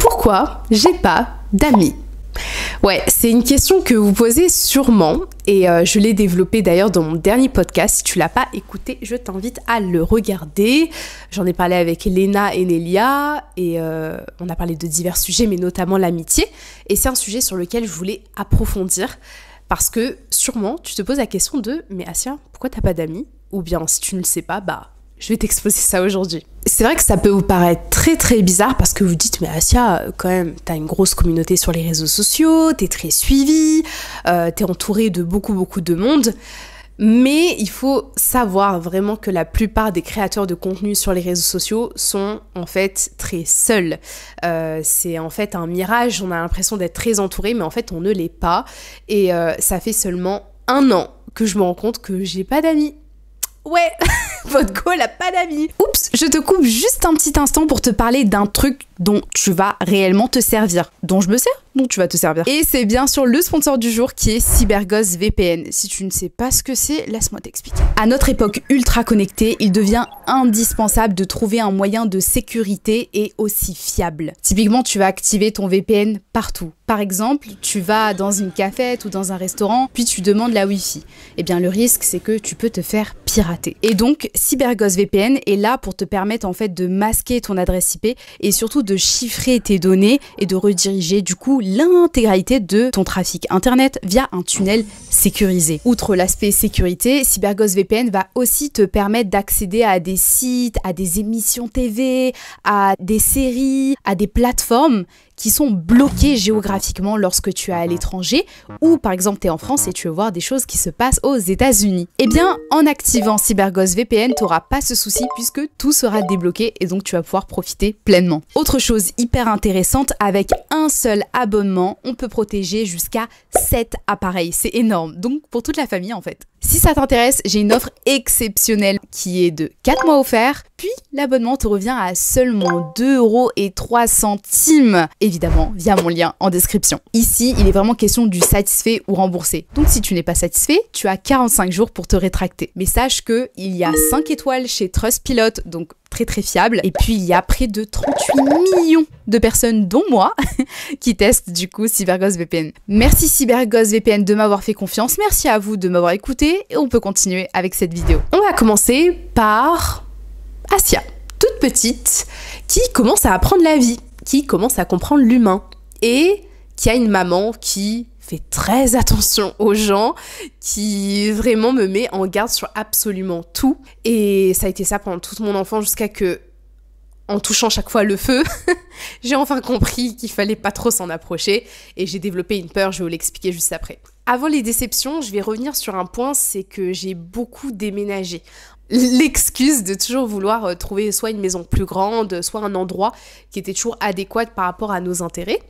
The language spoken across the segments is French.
Pourquoi j'ai pas d'amis Ouais, c'est une question que vous posez sûrement et euh, je l'ai développée d'ailleurs dans mon dernier podcast. Si tu l'as pas écouté, je t'invite à le regarder. J'en ai parlé avec Léna et Nelia et euh, on a parlé de divers sujets, mais notamment l'amitié. Et c'est un sujet sur lequel je voulais approfondir parce que sûrement tu te poses la question de mais Asia, pourquoi t'as pas d'amis Ou bien si tu ne sais pas, bah je vais t'exposer ça aujourd'hui. C'est vrai que ça peut vous paraître très très bizarre parce que vous dites mais Asia quand même t'as une grosse communauté sur les réseaux sociaux, t'es très suivie, euh, t'es entourée de beaucoup beaucoup de monde. Mais il faut savoir vraiment que la plupart des créateurs de contenu sur les réseaux sociaux sont en fait très seuls. Euh, c'est en fait un mirage, on a l'impression d'être très entouré, mais en fait on ne l'est pas. Et euh, ça fait seulement un an que je me rends compte que j'ai pas d'amis. Ouais votre goal a pas d'amis. Oups, je te coupe juste un petit instant pour te parler d'un truc dont tu vas réellement te servir, dont je me sers, dont tu vas te servir. Et c'est bien sûr le sponsor du jour qui est CyberGhost VPN. Si tu ne sais pas ce que c'est, laisse-moi t'expliquer. À notre époque ultra connectée, il devient indispensable de trouver un moyen de sécurité et aussi fiable. Typiquement, tu vas activer ton VPN partout. Par exemple, tu vas dans une cafette ou dans un restaurant, puis tu demandes la Wi-Fi. Eh bien, le risque, c'est que tu peux te faire pirater. Et donc, CyberGhost VPN est là pour te permettre en fait de masquer ton adresse IP et surtout de chiffrer tes données et de rediriger du coup l'intégralité de ton trafic internet via un tunnel sécurisé. Outre l'aspect sécurité, CyberGhost VPN va aussi te permettre d'accéder à des sites, à des émissions TV, à des séries, à des plateformes qui sont bloqués géographiquement lorsque tu es à l'étranger ou par exemple tu es en France et tu veux voir des choses qui se passent aux États-Unis. Eh bien, en activant CyberGhost VPN, tu n'auras pas ce souci puisque tout sera débloqué et donc tu vas pouvoir profiter pleinement. Autre chose hyper intéressante, avec un seul abonnement, on peut protéger jusqu'à 7 appareils. C'est énorme. Donc pour toute la famille en fait. Si ça t'intéresse, j'ai une offre exceptionnelle qui est de 4 mois offerts puis l'abonnement te revient à seulement centimes, évidemment via mon lien en description. Ici, il est vraiment question du satisfait ou remboursé. Donc si tu n'es pas satisfait, tu as 45 jours pour te rétracter. Mais sache que il y a 5 étoiles chez Trustpilot, donc très très fiable. Et puis il y a près de 38 millions de personnes, dont moi, qui testent du coup CyberGhost VPN. Merci CyberGhost VPN de m'avoir fait confiance, merci à vous de m'avoir écouté et on peut continuer avec cette vidéo. On va commencer par Asia, toute petite, qui commence à apprendre la vie, qui commence à comprendre l'humain et qui a une maman qui fait très attention aux gens, qui vraiment me met en garde sur absolument tout. Et ça a été ça pendant toute mon enfance jusqu'à que, en touchant chaque fois le feu, j'ai enfin compris qu'il fallait pas trop s'en approcher et j'ai développé une peur, je vais vous l'expliquer juste après. Avant les déceptions, je vais revenir sur un point, c'est que j'ai beaucoup déménagé l'excuse de toujours vouloir euh, trouver soit une maison plus grande, soit un endroit qui était toujours adéquat par rapport à nos intérêts.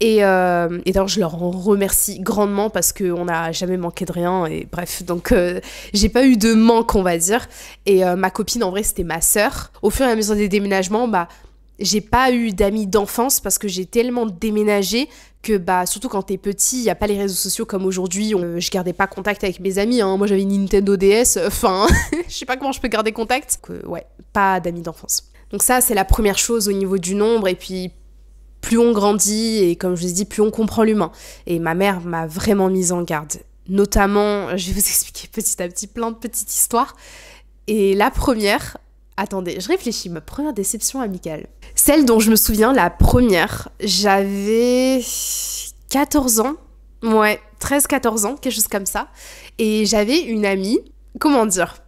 Et, euh, d'ailleurs, je leur remercie grandement parce qu'on n'a jamais manqué de rien. Et bref, donc euh, j'ai pas eu de manque, on va dire. Et ma copine, en vrai, c'était ma sœur. Au fur et à mesure des déménagements, bah, j'ai pas eu d'amis d'enfance parce que j'ai tellement déménagé bah surtout quand t'es petit, il y a pas les réseaux sociaux comme aujourd'hui. Euh, je gardais pas contact avec mes amis. Hein. Moi j'avais une Nintendo DS. Euh, enfin, je sais pas comment je peux garder contact. Euh, ouais, pas d'amis d'enfance. Donc ça c'est la première chose au niveau du nombre et puis plus on grandit et comme je vous ai dit plus on comprend l'humain. Et ma mère m'a vraiment mise en garde. Notamment, je vais vous expliquer petit à petit plein de petites histoires. Et la première, Attendez, je réfléchis, ma première déception amicale. Celle dont je me souviens, la première, j'avais 14 ans. Ouais, 13-14 ans, quelque chose comme ça. Et j'avais une amie, comment dire,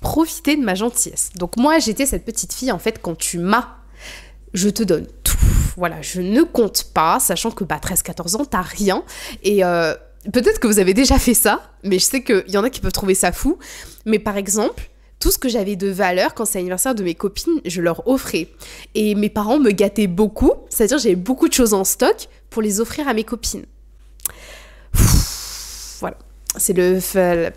profiter de ma gentillesse. Donc moi, j'étais cette petite fille, en fait, quand tu m'as, je te donne tout. Voilà, je ne compte pas, sachant que bah, 13-14 ans, t'as rien. Et euh, peut-être que vous avez déjà fait ça, mais je sais qu'il y en a qui peuvent trouver ça fou. Mais par exemple, tout ce que j'avais de valeur quand c'est l'anniversaire de mes copines, je leur offrais. Et mes parents me gâtaient beaucoup, c'est-à-dire j'avais beaucoup de choses en stock pour les offrir à mes copines. voilà, c'est le...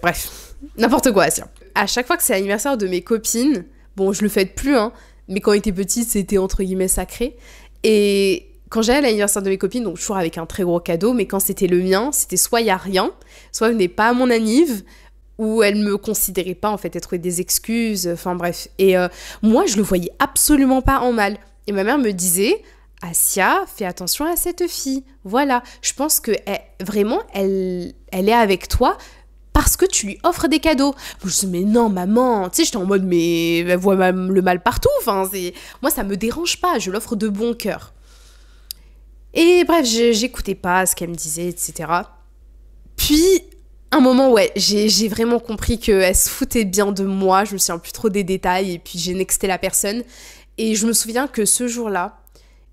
Bref, n'importe quoi, sûr. À chaque fois que c'est l'anniversaire de mes copines, bon, je le fête plus, hein, mais quand j'étais petite, c'était entre guillemets sacré. Et quand j'allais à l'anniversaire de mes copines, donc toujours avec un très gros cadeau, mais quand c'était le mien, c'était soit il n'y a rien, soit vous n'est pas mon anniv, où elle me considérait pas en fait, elle trouvait des excuses, enfin bref. Et euh, moi, je le voyais absolument pas en mal. Et ma mère me disait, Asia, fais attention à cette fille. Voilà, je pense que eh, vraiment, elle, elle est avec toi parce que tu lui offres des cadeaux. Je me disais, « mais non, maman, tu sais, j'étais en mode, mais elle voit le mal partout. Enfin, moi, ça me dérange pas, je l'offre de bon cœur. Et bref, j'écoutais pas ce qu'elle me disait, etc. Puis, un moment, ouais, j'ai vraiment compris qu'elle se foutait bien de moi, je me souviens plus trop des détails, et puis j'ai nexté la personne. Et je me souviens que ce jour-là,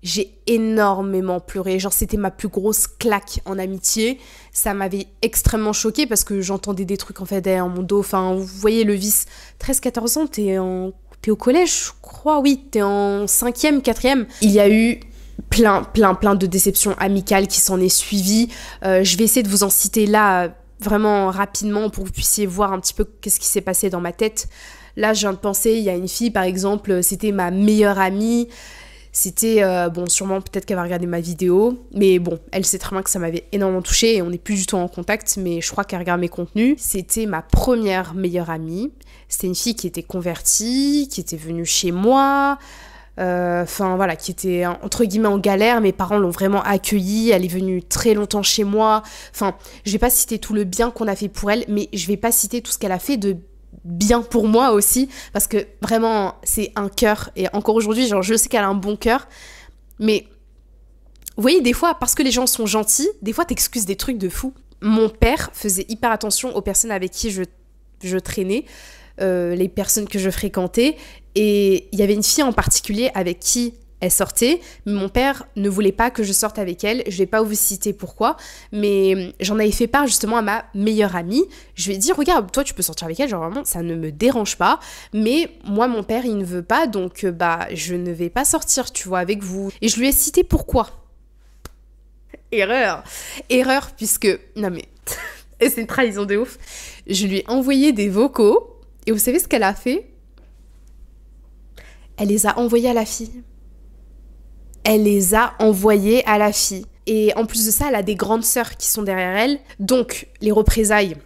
j'ai énormément pleuré. Genre, c'était ma plus grosse claque en amitié. Ça m'avait extrêmement choquée parce que j'entendais des trucs en fait derrière mon dos. Enfin, vous voyez le vice. 13-14 ans, t'es en... au collège, je crois, oui. T'es en 5e, 4e. Il y a eu plein, plein, plein de déceptions amicales qui s'en est suivies. Euh, je vais essayer de vous en citer là vraiment rapidement pour que vous puissiez voir un petit peu qu'est-ce qui s'est passé dans ma tête. Là, je viens de penser, il y a une fille, par exemple, c'était ma meilleure amie. C'était, euh, bon, sûrement peut-être qu'elle va regarder ma vidéo, mais bon, elle sait très bien que ça m'avait énormément touché et on n'est plus du tout en contact, mais je crois qu'elle regarde mes contenus. C'était ma première meilleure amie. C'était une fille qui était convertie, qui était venue chez moi, euh, enfin voilà, qui était entre guillemets en galère. Mes parents l'ont vraiment accueillie. Elle est venue très longtemps chez moi. Enfin, je vais pas citer tout le bien qu'on a fait pour elle, mais je vais pas citer tout ce qu'elle a fait de bien pour moi aussi, parce que vraiment c'est un cœur. Et encore aujourd'hui, genre je sais qu'elle a un bon cœur, mais vous voyez des fois parce que les gens sont gentils, des fois t'excuses des trucs de fou. Mon père faisait hyper attention aux personnes avec qui je, traînais. Euh, les personnes que je fréquentais et il y avait une fille en particulier avec qui elle sortait, mais mon père ne voulait pas que je sorte avec elle. Je ne vais pas vous citer pourquoi, mais j'en avais fait part justement à ma meilleure amie. Je lui ai dit, regarde, toi tu peux sortir avec elle, genre vraiment, ça ne me dérange pas, mais moi mon père il ne veut pas, donc euh, bah je ne vais pas sortir, tu vois, avec vous. Et je lui ai cité pourquoi. Erreur. Erreur puisque... Non mais... c'est une trahison de ouf. Je lui ai envoyé des vocaux, et vous savez ce qu'elle a fait elle les a envoyés à la fille. Elle les a envoyés à la fille. Et en plus de ça, elle a des grandes sœurs qui sont derrière elle. Donc, les représailles,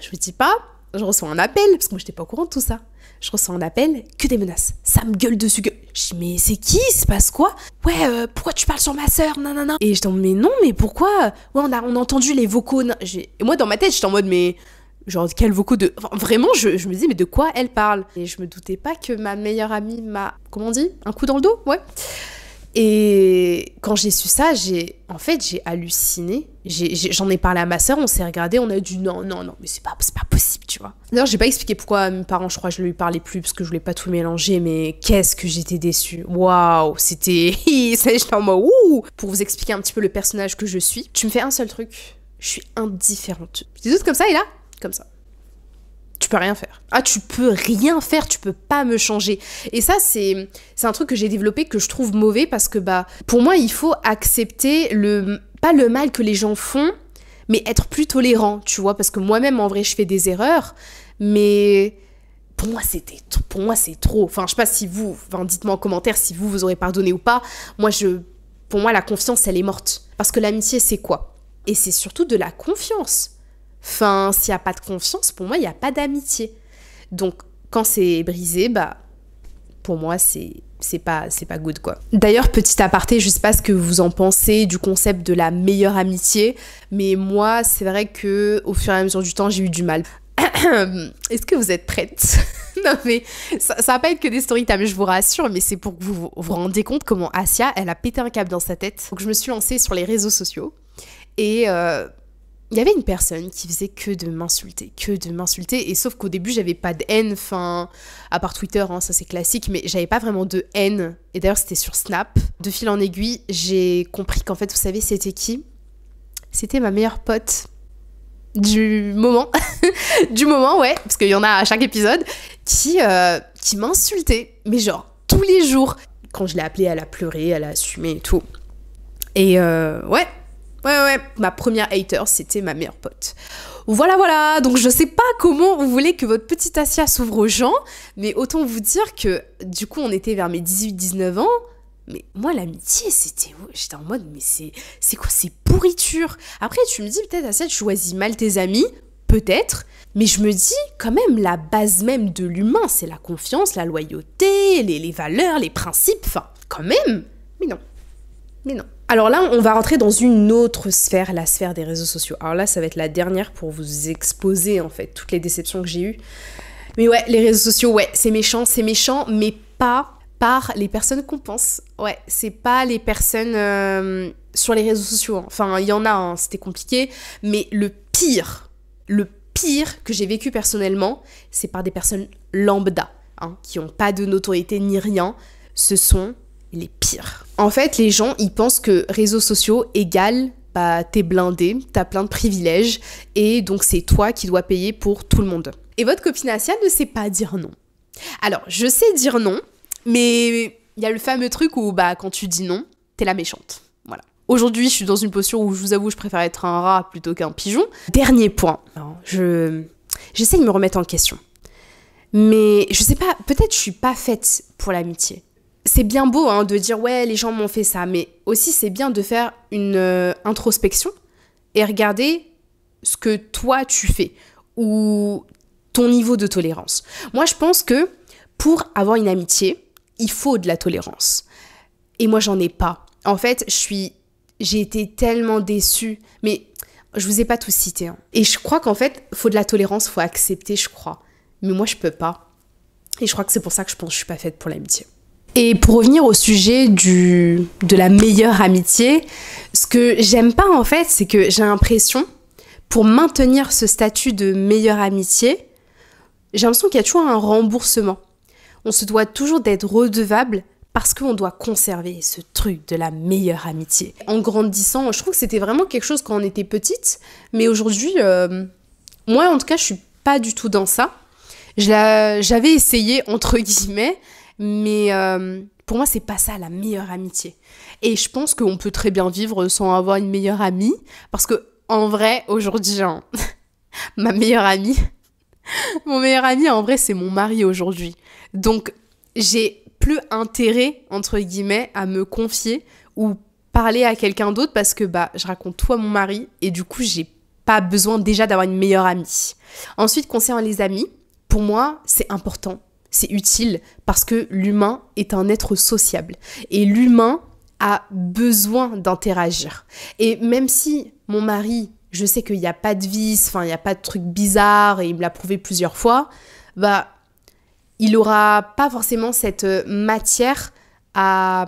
je vous dis pas, je reçois un appel, parce que moi, j'étais pas au courant de tout ça. Je reçois un appel, que des menaces. Ça me gueule dessus, gueule. Je dis, mais c'est qui Il se passe quoi Ouais, euh, pourquoi tu parles sur ma sœur Non, non, non. Et je dis, mais non, mais pourquoi Ouais, on a, on a entendu les vocaux. Et moi, dans ma tête, j'étais en mode, mais genre quel vocaux de vraiment je, me dis mais de quoi elle parle et je me doutais pas que ma meilleure amie m'a comment on dit un coup dans le dos ouais et quand j'ai su ça j'ai en fait j'ai halluciné j'en ai, parlé à ma sœur on s'est regardé on a dit non non non mais c'est pas c'est pas possible tu vois d'ailleurs j'ai pas expliqué pourquoi mes parents je crois je lui parlais plus parce que je voulais pas tout mélanger mais qu'est-ce que j'étais déçue waouh c'était j'étais en mode ouh pour vous expliquer un petit peu le personnage que je suis tu me fais un seul truc je suis indifférente. Tu dis comme ça et là, comme ça. Tu peux rien faire. Ah, tu peux rien faire, tu peux pas me changer. Et ça, c'est un truc que j'ai développé que je trouve mauvais parce que, bah, pour moi, il faut accepter le. pas le mal que les gens font, mais être plus tolérant, tu vois, parce que moi-même, en vrai, je fais des erreurs, mais pour moi c'était pour moi c'est trop enfin je sais pas si vous enfin dites-moi en commentaire si vous vous aurez pardonné ou pas moi je pour moi la confiance elle est morte parce que l'amitié c'est quoi et c'est surtout de la confiance Enfin, s'il n'y a pas de confiance, pour moi, il n'y a pas d'amitié. Donc, quand c'est brisé, bah, pour moi, c'est c'est pas c'est pas good quoi. D'ailleurs, petit aparté, je sais pas ce que vous en pensez du concept de la meilleure amitié, mais moi, c'est vrai que au fur et à mesure du temps, j'ai eu du mal. Est-ce que vous êtes prête Non mais ça, ça, va pas être que des story time, je vous rassure, mais c'est pour que vous vous, rendez compte comment Asia, elle a pété un câble dans sa tête. Donc je me suis lancée sur les réseaux sociaux et euh, il y avait une personne qui faisait que de m'insulter, que de m'insulter, et sauf qu'au début j'avais pas de haine, enfin, à part Twitter, hein, ça c'est classique, mais j'avais pas vraiment de haine, et d'ailleurs c'était sur Snap. De fil en aiguille, j'ai compris qu'en fait, vous savez, c'était qui C'était ma meilleure pote du moment, du moment, ouais, parce qu'il y en a à chaque épisode, qui, euh, qui m'insultait, mais genre tous les jours. Quand je l'ai appelée, elle a pleuré, elle a assumé et tout. Et euh, ouais, Ouais, ouais, ma première hater, c'était ma meilleure pote. Voilà, voilà, donc je sais pas comment vous voulez que votre petite Asia s'ouvre aux gens, mais autant vous dire que du coup, on était vers mes 18-19 ans. Mais moi, l'amitié, c'était. J'étais en mode, mais c'est, c'est quoi c'est pourriture Après, tu me dis, peut-être, Asia, tu choisis mal tes amis, peut-être, mais je me dis, quand même, la base même de l'humain, c'est la confiance, la loyauté, les valeurs, les principes, enfin, quand même Mais non. Mais non. Alors là, on va rentrer dans une autre sphère, la sphère des réseaux sociaux. Alors là, ça va être la dernière pour vous exposer en fait toutes les déceptions que j'ai eues. Mais ouais, les réseaux sociaux, ouais, c'est méchant, c'est méchant, mais pas par les personnes qu'on pense. Ouais, c'est pas les personnes euh, sur les réseaux sociaux. Enfin, il y en a, hein, c'était compliqué, mais le pire, le pire que j'ai vécu personnellement, c'est par des personnes lambda, hein, qui n'ont pas de notoriété ni rien. Ce sont les pires. En fait, les gens, ils pensent que réseaux sociaux égale bah, t'es blindé, t'as plein de privilèges, et donc c'est toi qui dois payer pour tout le monde. Et votre copine Asia ne sait pas dire non. Alors, je sais dire non, mais il y a le fameux truc où, bah, quand tu dis non, t'es la méchante. Voilà. Aujourd'hui, je suis dans une posture où je vous avoue, je préfère être un rat plutôt qu'un pigeon. Dernier point. je. J'essaie de me remettre en question. Mais je sais pas, peut-être je suis pas faite pour l'amitié c'est bien beau hein, de dire ouais, les gens m'ont fait ça, mais aussi c'est bien de faire une euh, introspection et regarder ce que toi tu fais ou ton niveau de tolérance. Moi, je pense que pour avoir une amitié, il faut de la tolérance. Et moi, j'en ai pas. En fait, je suis, j'ai été tellement déçue, mais je vous ai pas tous cité. Hein. Et je crois qu'en fait, faut de la tolérance, faut accepter, je crois. Mais moi, je peux pas. Et je crois que c'est pour ça que je pense que je suis pas faite pour l'amitié. Et pour revenir au sujet du, de la meilleure amitié, ce que j'aime pas en fait, c'est que j'ai l'impression, pour maintenir ce statut de meilleure amitié, j'ai l'impression qu'il y a toujours un remboursement. On se doit toujours d'être redevable parce qu'on doit conserver ce truc de la meilleure amitié. En grandissant, je trouve que c'était vraiment quelque chose quand on était petite, mais aujourd'hui, euh, moi en tout cas, je suis pas du tout dans ça. J'avais essayé, entre guillemets, mais euh, pour moi, c'est pas ça la meilleure amitié. Et je pense qu'on peut très bien vivre sans avoir une meilleure amie, parce que en vrai, aujourd'hui, ma meilleure amie, mon meilleur ami, en vrai, c'est mon mari aujourd'hui. Donc, j'ai plus intérêt, entre guillemets, à me confier ou parler à quelqu'un d'autre parce que bah, je raconte tout à mon mari et du coup, j'ai pas besoin déjà d'avoir une meilleure amie. Ensuite, concernant les amis, pour moi, c'est important c'est utile parce que l'humain est un être sociable. Et l'humain a besoin d'interagir. Et même si mon mari, je sais qu'il n'y a pas de vice, enfin, il n'y a pas de truc bizarre, et il me l'a prouvé plusieurs fois, bah, il n'aura pas forcément cette euh, matière à.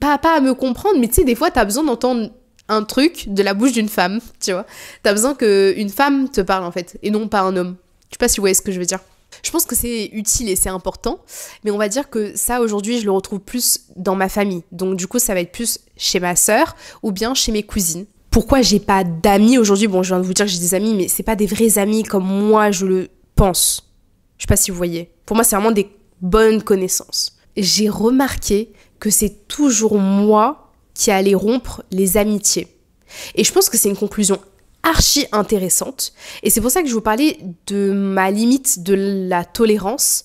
Pas, à me comprendre, mais tu sais, des fois, tu as besoin d'entendre un truc de la bouche d'une femme, tu vois. Tu as besoin qu'une femme te parle en fait, et non pas un homme. Je sais pas si vous voyez ce que je veux dire. Je pense que c'est utile et c'est important, mais on va dire que ça aujourd'hui je le retrouve plus dans ma famille. Donc du coup ça va être plus chez ma sœur ou bien chez mes cousines. Pourquoi j'ai pas d'amis aujourd'hui Bon, je viens de vous dire que j'ai des amis, mais c'est pas des vrais amis comme moi je le pense. Je sais pas si vous voyez. Pour moi, c'est vraiment des bonnes connaissances. J'ai remarqué que c'est toujours moi qui allais rompre les amitiés. Et je pense que c'est une conclusion archi intéressante. Et c'est pour ça que je vous parlais de ma limite de la tolérance.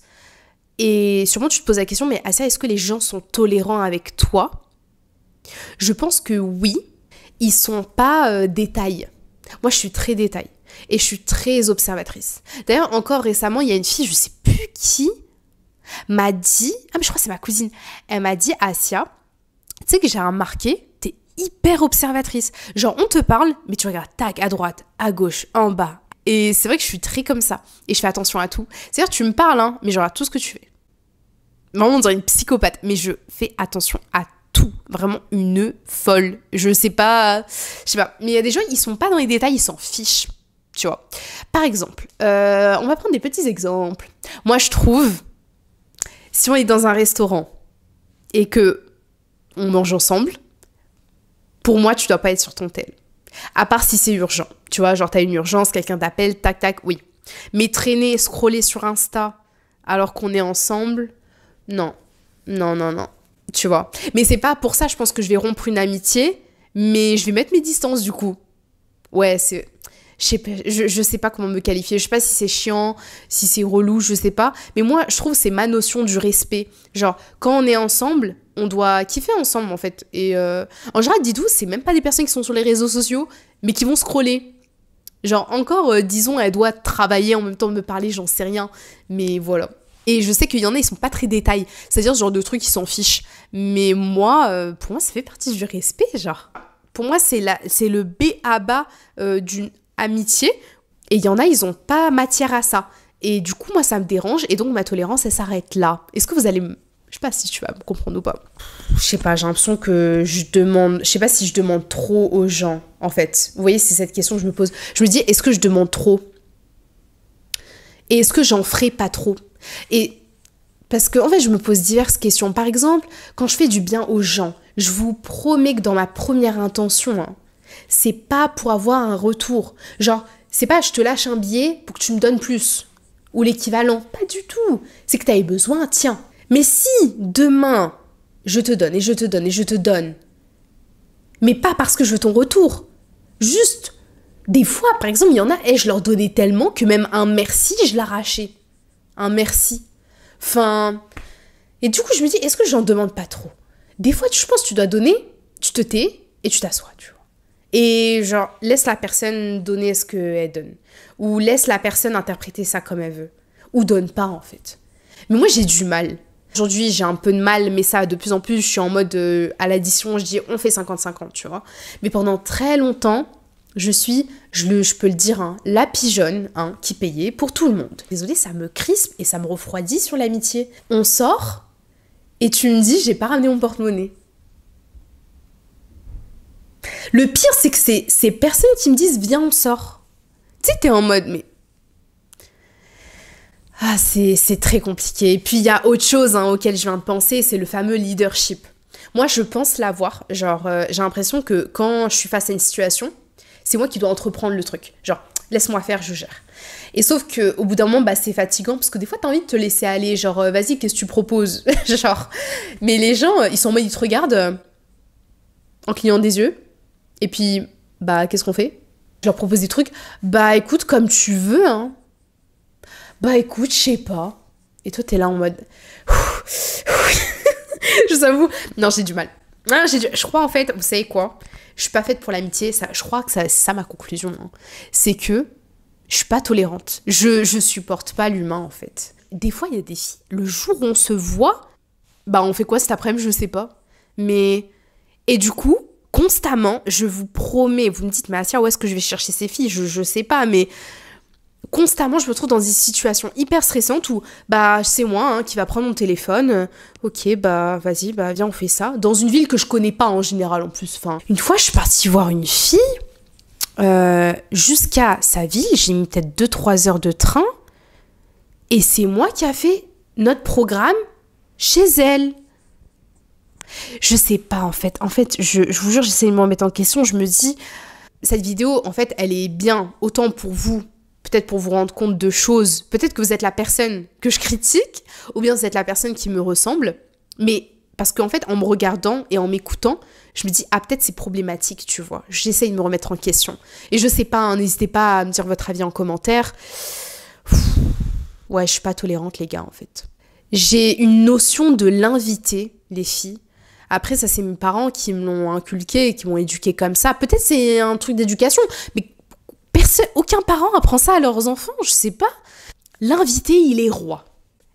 Et sûrement tu te poses la question, mais ça, est-ce que les gens sont tolérants avec toi Je pense que oui, ils sont pas euh, détails. Moi, je suis très détail et je suis très observatrice. D'ailleurs, encore récemment, il y a une fille, je sais plus qui, m'a dit, ah mais je crois que c'est ma cousine, elle m'a dit, Asia, tu sais que j'ai remarqué hyper observatrice. Genre, on te parle, mais tu regardes, tac, à droite, à gauche, en bas. Et c'est vrai que je suis très comme ça. Et je fais attention à tout. C'est-à-dire, tu me parles, hein, mais je regarde tout ce que tu fais. Vraiment, on dirait une psychopathe. Mais je fais attention à tout. Vraiment une folle. Je sais pas. Je sais pas. Mais il y a des gens, ils sont pas dans les détails, ils s'en fichent. Tu vois. Par exemple, euh, on va prendre des petits exemples. Moi, je trouve, si on est dans un restaurant et que on mange ensemble, pour moi, tu dois pas être sur ton tel. À part si c'est urgent. Tu vois, genre, t'as une urgence, quelqu'un t'appelle, tac, tac, oui. Mais traîner, scroller sur Insta alors qu'on est ensemble, non. Non, non, non. Tu vois. Mais c'est pas pour ça, je pense que je vais rompre une amitié, mais je vais mettre mes distances du coup. Ouais, c'est. Pas, je, je, sais pas comment me qualifier. Je sais pas si c'est chiant, si c'est relou, je sais pas. Mais moi, je trouve c'est ma notion du respect. Genre, quand on est ensemble, on doit kiffer ensemble en fait. Et euh, en général, dites-vous, c'est même pas des personnes qui sont sur les réseaux sociaux, mais qui vont scroller. Genre encore, euh, disons, elle doit travailler en même temps de me parler, j'en sais rien. Mais voilà. Et je sais qu'il y en a, ils sont pas très détails. C'est-à-dire ce genre de trucs, ils s'en fichent. Mais moi, euh, pour moi, ça fait partie du respect, genre. Pour moi, c'est le B à bas d'une amitié. Et il y en a, ils ont pas matière à ça. Et du coup, moi, ça me dérange. Et donc, ma tolérance, elle s'arrête là. Est-ce que vous allez je sais pas si tu vas me comprendre ou pas. Je sais pas, j'ai l'impression que je demande. Je sais pas si je demande trop aux gens, en fait. Vous voyez, c'est cette question que je me pose. Je me dis, est-ce que je demande trop Et est-ce que j'en ferai pas trop Et parce que, en fait, je me pose diverses questions. Par exemple, quand je fais du bien aux gens, je vous promets que dans ma première intention, hein, c'est pas pour avoir un retour. Genre, c'est pas je te lâche un billet pour que tu me donnes plus ou l'équivalent. Pas du tout. C'est que tu avais besoin, tiens, mais si demain, je te donne et je te donne et je te donne, mais pas parce que je veux ton retour, juste, des fois, par exemple, il y en a, et eh, je leur donnais tellement que même un merci, je l'arrachais. Un merci. Enfin... Et du coup, je me dis, est-ce que j'en demande pas trop Des fois, je pense que tu dois donner, tu te tais et tu t'assois, tu vois. Et genre, laisse la personne donner ce qu'elle donne. Ou laisse la personne interpréter ça comme elle veut. Ou donne pas, en fait. Mais moi, j'ai du mal. Aujourd'hui, j'ai un peu de mal, mais ça, de plus en plus, je suis en mode euh, à l'addition, je dis on fait 50-50, tu vois. Mais pendant très longtemps, je suis, je, le, je peux le dire, hein, la pigeonne hein, qui payait pour tout le monde. Désolée, ça me crispe et ça me refroidit sur l'amitié. On sort et tu me dis, j'ai pas ramené mon porte-monnaie. Le pire, c'est que c'est ces personnes qui me disent, viens, on sort. Tu sais, t'es en mode, mais ah, c'est très compliqué. Et puis il y a autre chose hein, auquel je viens de penser, c'est le fameux leadership. Moi, je pense l'avoir. Genre, euh, j'ai l'impression que quand je suis face à une situation, c'est moi qui dois entreprendre le truc. Genre, laisse-moi faire, je gère. Et sauf que au bout d'un moment, bah, c'est fatigant parce que des fois, t'as envie de te laisser aller. Genre, euh, vas-y, qu'est-ce que tu proposes Genre. Mais les gens, euh, ils sont en ils te regardent en clignant des yeux. Et puis, bah, qu'est-ce qu'on fait Je leur propose des trucs. Bah, écoute, comme tu veux, hein. Bah écoute, je sais pas. Et toi, t'es là en mode. je vous avoue. Non, j'ai du mal. Ah, Je crois en fait, vous savez quoi Je suis pas faite pour l'amitié. Ça... Je crois que ça, c'est ça ma conclusion. Hein. C'est que je suis pas tolérante. Je, je supporte pas l'humain en fait. Des fois, il y a des filles. Le jour où on se voit, bah on fait quoi cet après-midi Je sais pas. Mais. Et du coup, constamment, je vous promets, vous me dites, mais Asya, où est-ce que je vais chercher ces filles je, je sais pas, mais constamment je me trouve dans des situations hyper stressantes où bah c'est moi hein, qui va prendre mon téléphone. Ok bah vas-y bah viens on fait ça. Dans une ville que je connais pas en général en plus. Enfin une fois je suis partie voir une fille euh, jusqu'à sa ville j'ai mis peut-être 2-3 heures de train et c'est moi qui a fait notre programme chez elle. Je sais pas en fait. En fait je, je vous jure j'essaie de me mettre en question. Je me dis cette vidéo, en fait, elle est bien autant pour vous peut-être pour vous rendre compte de choses. Peut-être que vous êtes la personne que je critique, ou bien vous êtes la personne qui me ressemble. Mais parce qu'en fait, en me regardant et en m'écoutant, je me dis, ah, peut-être c'est problématique, tu vois. J'essaye de me remettre en question. Et je sais pas, hein, n'hésitez pas à me dire votre avis en commentaire. ouais, je suis pas tolérante, les gars, en fait. J'ai une notion de l'inviter, les filles. Après, ça, c'est mes parents qui me l'ont inculqué, qui m'ont éduqué comme ça. Peut-être c'est un truc d'éducation, mais aucun parent apprend ça à leurs enfants, je sais pas. L'invité, il est roi.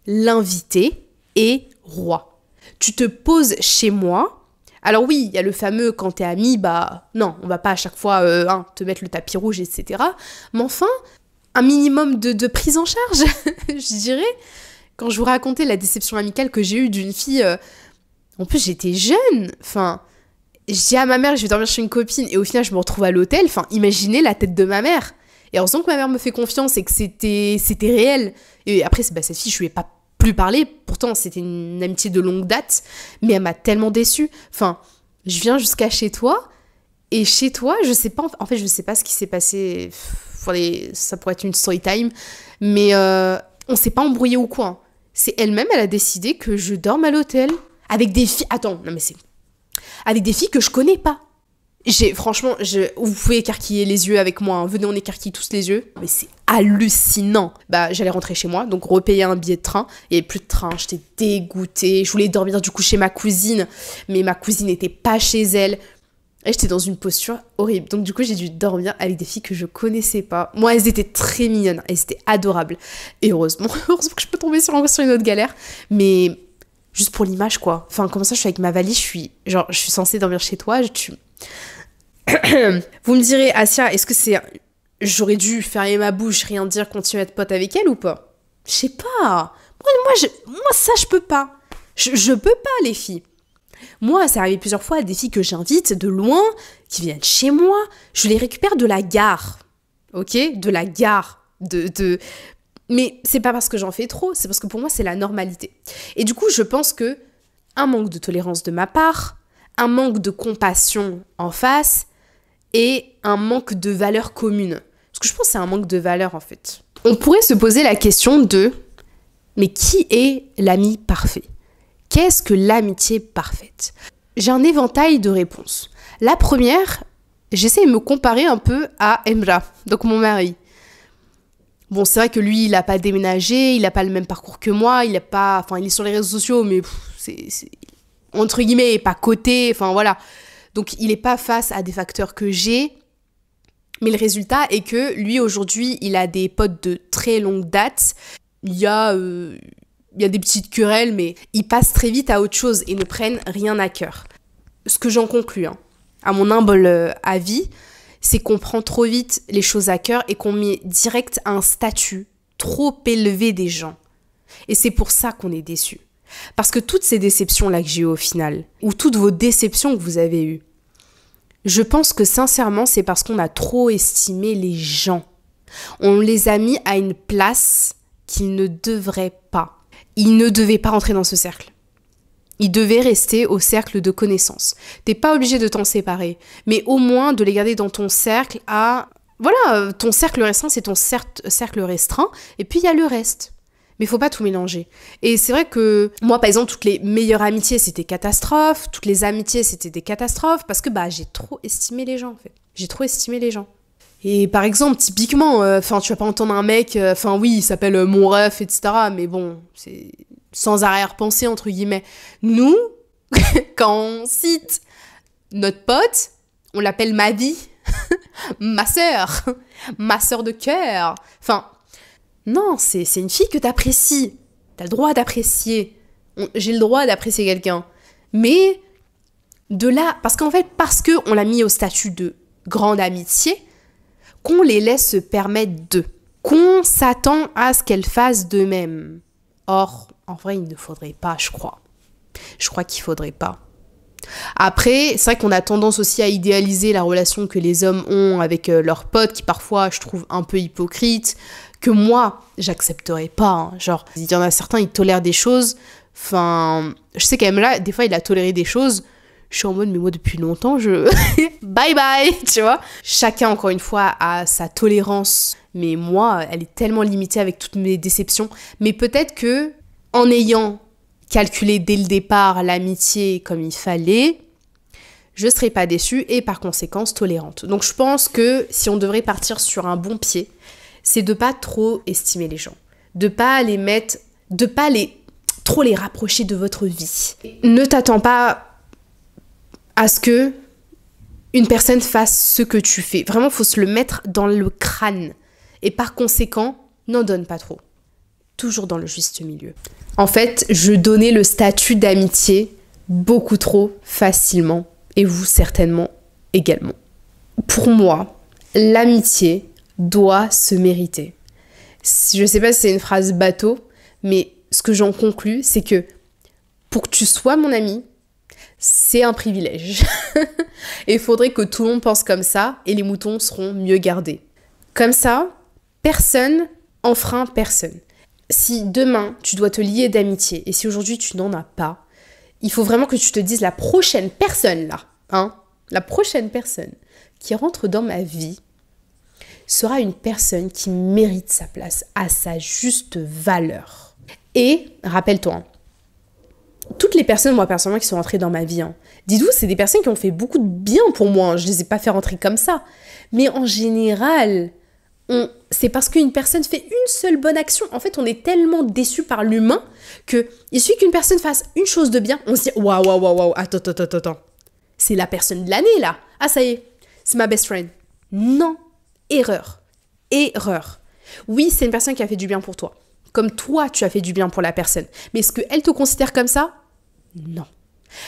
L'invité est roi. Tu te poses chez moi. Alors oui, il y a le fameux quand t'es ami, bah non, on va pas à chaque fois euh, hein, te mettre le tapis rouge, etc. Mais enfin, un minimum de, prise en charge, je dirais. Quand je vous racontais la déception amicale que j'ai eue d'une fille, euh, en plus j'étais jeune, enfin, je dis à ma mère, je vais dormir chez une copine, et au final, je me retrouve à l'hôtel. Enfin, imaginez la tête de ma mère. Et heureusement que ma mère me fait confiance et que c'était, c'était réel. Et après, bah, cette fille, je lui ai pas plus parlé. Pourtant, c'était une amitié de longue date, mais elle m'a tellement déçue. Enfin, je viens jusqu'à chez toi, et chez toi, je sais pas, en fait, je sais pas ce qui s'est passé. Pour ça pourrait être une story time, mais on euh, on s'est pas embrouillé au coin. C'est elle-même, elle a décidé que je dorme à l'hôtel avec des filles. Attends, non mais c'est avec des filles que je connais pas. J'ai franchement, je, vous pouvez écarquiller les yeux avec moi. Hein. Venez, on écarquille tous les yeux. Mais c'est hallucinant. Bah, j'allais rentrer chez moi, donc repayer un billet de train. Il avait plus de train. J'étais dégoûtée. Je voulais dormir du coup chez ma cousine, mais ma cousine n'était pas chez elle. Et j'étais dans une posture horrible. Donc du coup, j'ai dû dormir avec des filles que je connaissais pas. Moi, elles étaient très mignonnes. Elles étaient adorables. Et heureusement, heureusement que je peux tomber sur une autre galère. Mais juste pour l'image quoi. Enfin comment ça je suis avec ma valise, je suis genre je suis censée dormir chez toi, je, tu Vous me direz Asia, est-ce que c'est j'aurais dû fermer ma bouche, rien dire, continuer à être pote avec elle ou pas Je sais pas. Moi moi, ça je peux pas. Je, peux pas les filles. Moi, ça arrive plusieurs fois des filles que j'invite de loin, qui viennent chez moi, je les récupère de la gare. OK De la gare de, de mais c'est pas parce que j'en fais trop, c'est parce que pour moi c'est la normalité. Et du coup, je pense que un manque de tolérance de ma part, un manque de compassion en face et un manque de valeur commune. Parce que je pense c'est un manque de valeur en fait. On pourrait se poser la question de mais qui est l'ami parfait Qu'est-ce que l'amitié parfaite J'ai un éventail de réponses. La première, j'essaie de me comparer un peu à Emra, donc mon mari. Bon, c'est vrai que lui, il n'a pas déménagé, il n'a pas le même parcours que moi, il n'est pas, enfin, il est sur les réseaux sociaux, mais c'est entre guillemets, il pas coté, enfin voilà. Donc, il n'est pas face à des facteurs que j'ai. Mais le résultat est que lui, aujourd'hui, il a des potes de très longue date. Il y a, euh, il y a des petites querelles, mais ils passent très vite à autre chose et ne prennent rien à cœur. Ce que j'en conclus, hein. à mon humble euh, avis, c'est qu'on prend trop vite les choses à cœur et qu'on met direct un statut trop élevé des gens. Et c'est pour ça qu'on est déçu. Parce que toutes ces déceptions-là que j'ai eues au final, ou toutes vos déceptions que vous avez eues, je pense que sincèrement, c'est parce qu'on a trop estimé les gens. On les a mis à une place qu'ils ne devraient pas. Ils ne devaient pas rentrer dans ce cercle ils devaient rester au cercle de connaissances. T'es pas obligé de t'en séparer, mais au moins de les garder dans ton cercle à... Voilà, ton cercle restreint, c'est ton cercle restreint, et puis il y a le reste. Mais faut pas tout mélanger. Et c'est vrai que moi, par exemple, toutes les meilleures amitiés, c'était catastrophe. Toutes les amitiés, c'était des catastrophes parce que bah j'ai trop estimé les gens en fait. J'ai trop estimé les gens. Et par exemple, typiquement, euh, enfin, tu vas pas entendre un mec, euh, enfin, oui, il s'appelle euh, mon ref, etc. Mais bon, c'est sans arrière-pensée, entre guillemets. Nous, quand on cite notre pote, on l'appelle ma vie, ma sœur, ma sœur de cœur. Enfin, non, c'est une fille que t'apprécies. T'as le droit d'apprécier. J'ai le droit d'apprécier quelqu'un. Mais de là, parce qu'en fait, parce qu'on l'a mis au statut de grande amitié, qu'on les laisse se permettre d'eux, qu'on s'attend à ce qu'elles fassent d'eux-mêmes. Or, en vrai, il ne faudrait pas, je crois. Je crois qu'il faudrait pas. Après, c'est vrai qu'on a tendance aussi à idéaliser la relation que les hommes ont avec euh, leurs potes, qui parfois je trouve un peu hypocrite, que moi, j'accepterais pas. Hein. Genre, il y en a certains, ils tolèrent des choses. Enfin, je sais quand même là, des fois, il a toléré des choses je suis en mode, mais moi depuis longtemps, je. bye bye, tu vois. Chacun, encore une fois, a sa tolérance, mais moi, elle est tellement limitée avec toutes mes déceptions. Mais peut-être que, en ayant calculé dès le départ l'amitié comme il fallait, je serai pas déçue et par conséquent tolérante. Donc je pense que si on devrait partir sur un bon pied, c'est de pas trop estimer les gens, de pas les mettre, de pas les trop les rapprocher de votre vie. Ne t'attends pas à ce que une personne fasse ce que tu fais. Vraiment, faut se le mettre dans le crâne. Et par conséquent, n'en donne pas trop. Toujours dans le juste milieu. En fait, je donnais le statut d'amitié beaucoup trop facilement. Et vous certainement également. Pour moi, l'amitié doit se mériter. Je ne sais pas si c'est une phrase bateau, mais ce que j'en conclus, c'est que pour que tu sois mon ami, c'est un privilège. et il faudrait que tout le monde pense comme ça et les moutons seront mieux gardés. Comme ça, personne enfreint personne. Si demain tu dois te lier d'amitié et si aujourd'hui tu n'en as pas, il faut vraiment que tu te dises la prochaine personne là, hein, la prochaine personne qui rentre dans ma vie sera une personne qui mérite sa place à sa juste valeur. Et rappelle-toi, toutes les personnes, moi personnellement, qui sont rentrées dans ma vie, hein, dites-vous, c'est des personnes qui ont fait beaucoup de bien pour moi. Je hein. je les ai pas fait rentrer comme ça. Mais en général, c'est parce qu'une personne fait une seule bonne action. En fait, on est tellement déçu par l'humain que il suffit qu'une personne fasse une chose de bien, on se dit waouh, waouh, waouh, waouh, attends, attends, attends, attends. C'est la personne de l'année là. Ah, ça y est, c'est ma best friend. Non, erreur. Erreur. Oui, c'est une personne qui a fait du bien pour toi. Comme toi, tu as fait du bien pour la personne. Mais est-ce qu'elle te considère comme ça Non.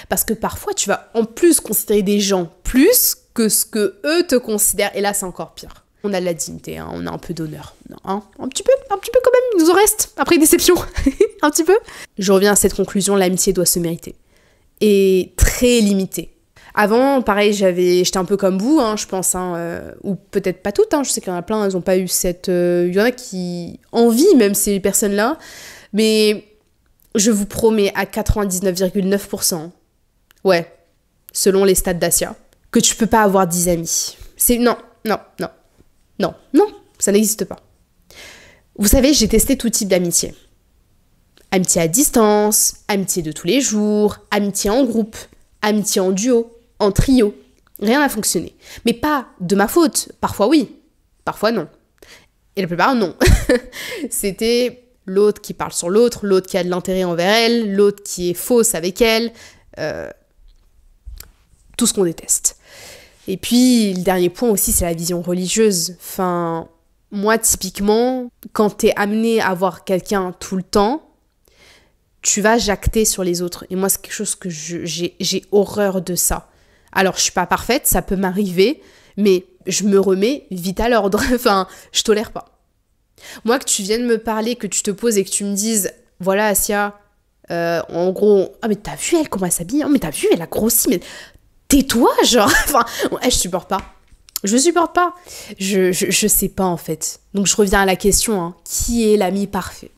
Parce que parfois, tu vas en plus considérer des gens plus que ce que eux te considèrent. Et là, c'est encore pire. On a de la dignité, hein. on a un peu d'honneur. Hein. un petit peu, un petit peu quand même, il nous en reste, après déception. un petit peu. Je reviens à cette conclusion, l'amitié doit se mériter. Et très limitée. Avant, pareil, j'avais, j'étais un peu comme vous, hein, je pense, hein, euh, ou peut-être pas toutes, hein, je sais qu'il y en a plein, elles n'ont pas eu cette... Euh, il y en a qui envie même ces personnes-là, mais je vous promets à 99,9%, ouais, selon les stats d'Asia, que tu peux pas avoir 10 amis. C'est... Non, non, non, non, non, ça n'existe pas. Vous savez, j'ai testé tout type d'amitié. Amitié à distance, amitié de tous les jours, amitié en groupe, amitié en duo en trio. Rien n'a fonctionné. Mais pas de ma faute. Parfois oui, parfois non. Et la plupart non. C'était l'autre qui parle sur l'autre, l'autre qui a de l'intérêt envers elle, l'autre qui est fausse avec elle. Euh, tout ce qu'on déteste. Et puis, le dernier point aussi, c'est la vision religieuse. Enfin, moi, typiquement, quand t'es amené à voir quelqu'un tout le temps, tu vas jacter sur les autres. Et moi, c'est quelque chose que j'ai horreur de ça. Alors, je suis pas parfaite, ça peut m'arriver, mais je me remets vite à l'ordre. enfin, je tolère pas. Moi, que tu viennes me parler, que tu te poses et que tu me dises, voilà, Asia, euh, en gros, ah, mais t'as vu elle comment elle s'habille Ah, mais t'as vu, elle a grossi, mais tais-toi, genre. enfin, je supporte pas. Je supporte pas. Je, je, sais pas, en fait. Donc, je reviens à la question hein. qui est l'ami parfait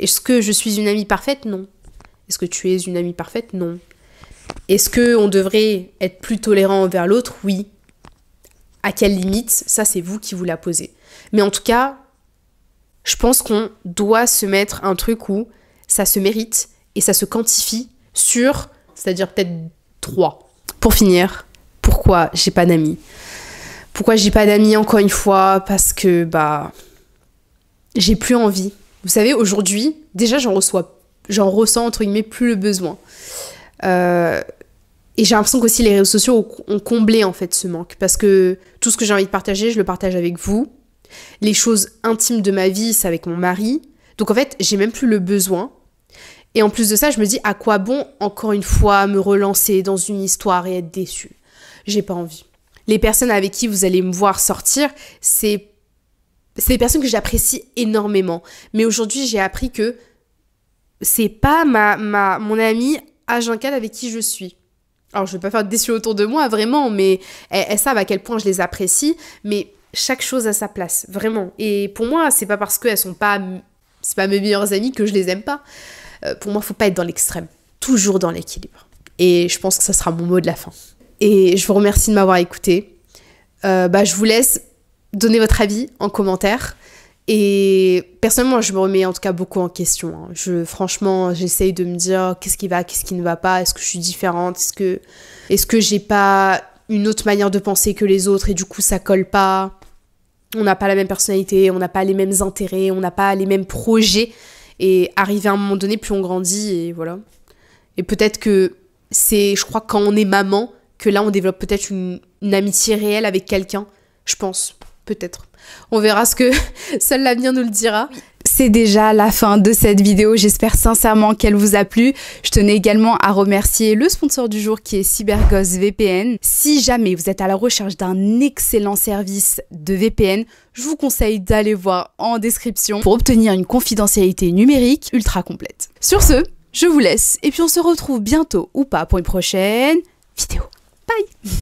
Est-ce que je suis une amie parfaite Non. Est-ce que tu es une amie parfaite Non. Est-ce qu'on devrait être plus tolérant envers l'autre Oui. À quelle limite Ça, c'est vous qui vous la posez. Mais en tout cas, je pense qu'on doit se mettre un truc où ça se mérite et ça se quantifie sur, c'est-à-dire peut-être trois. Pour finir, pourquoi j'ai pas d'amis Pourquoi j'ai pas d'amis encore une fois Parce que, bah, j'ai plus envie. Vous savez, aujourd'hui, déjà, j'en reçois, j'en ressens entre guillemets plus le besoin. Euh, et j'ai l'impression qu'aussi les réseaux sociaux ont comblé en fait ce manque parce que tout ce que j'ai envie de partager, je le partage avec vous. Les choses intimes de ma vie, c'est avec mon mari. Donc en fait, j'ai même plus le besoin. Et en plus de ça, je me dis à quoi bon encore une fois me relancer dans une histoire et être déçue. J'ai pas envie. Les personnes avec qui vous allez me voir sortir, c'est c'est des personnes que j'apprécie énormément. Mais aujourd'hui, j'ai appris que c'est pas ma, ma mon amie... Agincal avec qui je suis. Alors, je ne vais pas faire de déçu autour de moi, vraiment, mais elles, eh, eh, savent à quel point je les apprécie, mais chaque chose a sa place, vraiment. Et pour moi, c'est pas parce qu'elles sont pas, c'est pas mes meilleures amies que je les aime pas. Euh, pour moi, il ne faut pas être dans l'extrême, toujours dans l'équilibre. Et je pense que ça sera mon mot de la fin. Et je vous remercie de m'avoir écouté. Euh, bah, je vous laisse donner votre avis en commentaire. Et personnellement, je me remets en tout cas beaucoup en question. Hein. Je, franchement, j'essaye de me dire oh, qu'est-ce qui va, qu'est-ce qui ne va pas, est-ce que je suis différente, est-ce que, est-ce que j'ai pas une autre manière de penser que les autres et du coup ça colle pas. On n'a pas la même personnalité, on n'a pas les mêmes intérêts, on n'a pas les mêmes projets. Et arrivé à un moment donné, plus on grandit et voilà. Et peut-être que c'est, je crois, quand on est maman, que là on développe peut-être une amitié réelle avec quelqu'un, je pense. Peut-être. On verra ce que seul l'avenir nous le dira. C'est déjà la fin de cette vidéo. J'espère sincèrement qu'elle vous a plu. Je tenais également à remercier le sponsor du jour qui est CyberGhost VPN. Si jamais vous êtes à la recherche d'un excellent service de VPN, je vous conseille d'aller voir en description pour obtenir une confidentialité numérique ultra complète. Sur ce, je vous laisse et puis on se retrouve bientôt ou pas pour une prochaine vidéo. Bye